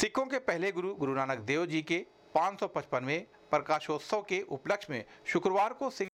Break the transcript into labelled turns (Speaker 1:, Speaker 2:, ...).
Speaker 1: सिखों के पहले गुरु गुरु नानक देव जी के 555वें प्रकाशोत्सव के उपलक्ष्य में शुक्रवार को सिख